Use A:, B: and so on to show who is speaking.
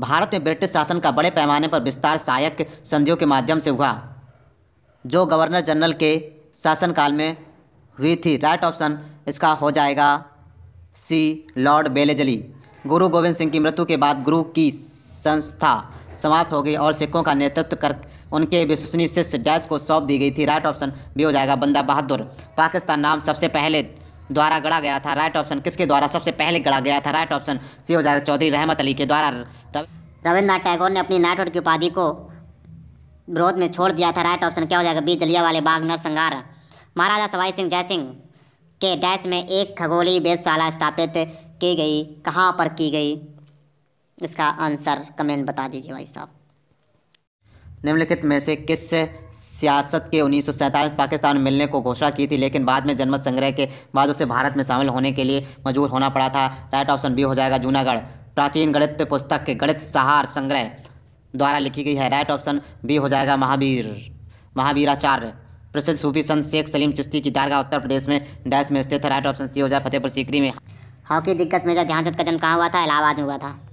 A: भारत में ब्रिटिश शासन का बड़े पैमाने पर विस्तार सहायक संधियों के माध्यम से हुआ जो गवर्नर जनरल के शासनकाल में हुई थी राइट ऑप्शन इसका हो जाएगा सी लॉर्ड बेलेजली गुरु गोविंद सिंह की मृत्यु के बाद गुरु की संस्था समाप्त हो गई और सिखों का नेतृत्व कर उनके विश्वसनीय शिष्य डैश को सौंप दी गई थी राइट ऑप्शन भी हो जाएगा बंदा बहादुर पाकिस्तान नाम सबसे पहले द्वारा गढ़ा गया था राइट ऑप्शन किसके द्वारा सबसे पहले गढ़ा गया था राइट ऑप्शन सी हो जाएगा चौधरी रहमत अली के द्वारा
B: रविन्द्रनाथ टैगोर ने अपनी नाइटवर्ड की उपाधि को विरोध में छोड़ दिया था राइट ऑप्शन क्या हो जाएगा बी जलिया वाले बाग नरसंगार महाराजा सवाई सिंह जयसिंह के डैश में एक खगोली वेदशाला स्थापित की गई कहाँ पर की गई इसका आंसर कमेंट बता दीजिए भाई साहब
A: निम्नलिखित में से किस सियासत के उन्नीस पाकिस्तान मिलने को घोषणा की थी लेकिन बाद में जनमत संग्रह के बाद उसे भारत में शामिल होने के लिए मजबूर होना पड़ा था राइट ऑप्शन बी हो जाएगा जूनागढ़ प्राचीन गणित पुस्तक के गणित सहार संग्रह द्वारा लिखी गई है राइट ऑप्शन बी हो जाएगा महावीर महावीराचार्य प्रसिद्ध सूफी संत शेख सलीम चिश्ती की दारगाह उत्तर प्रदेश में डैश में स्थित राइट ऑप्शन सी हो जाए फतेहपुर सीकरी में हॉकी दिग्गज मेजर ध्यानचंद का जन्म कहाँ हुआ था इलाहाबाद में हुआ था